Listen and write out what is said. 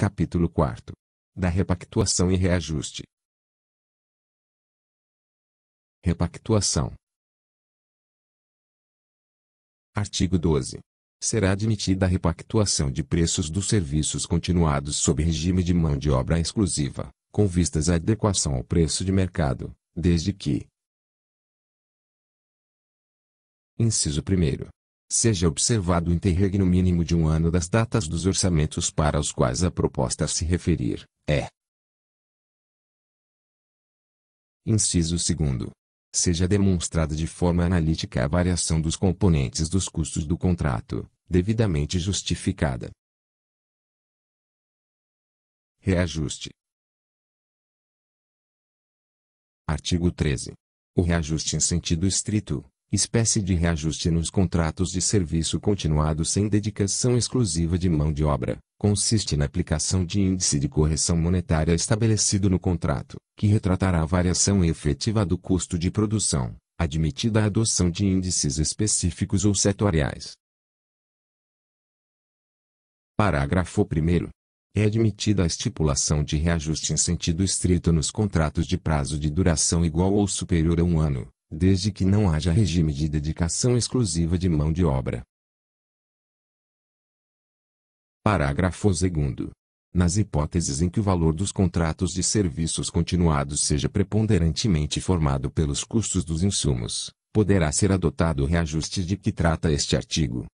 Capítulo 4. Da repactuação e reajuste. Repactuação. Artigo 12. Será admitida a repactuação de preços dos serviços continuados sob regime de mão de obra exclusiva, com vistas à adequação ao preço de mercado, desde que. Inciso 1 seja observado o interregno mínimo de um ano das datas dos orçamentos para os quais a proposta se referir, é. Inciso 2. Seja demonstrada de forma analítica a variação dos componentes dos custos do contrato, devidamente justificada. Reajuste. Artigo 13. O reajuste em sentido estrito, espécie de reajuste nos contratos de serviço continuado sem dedicação exclusiva de mão de obra, consiste na aplicação de índice de correção monetária estabelecido no contrato, que retratará a variação efetiva do custo de produção, admitida a adoção de índices específicos ou setoriais. Parágrafo 1 é admitida a estipulação de reajuste em sentido estrito nos contratos de prazo de duração igual ou superior a um ano, desde que não haja regime de dedicação exclusiva de mão de obra. Parágrafo 2. Nas hipóteses em que o valor dos contratos de serviços continuados seja preponderantemente formado pelos custos dos insumos, poderá ser adotado o reajuste de que trata este artigo,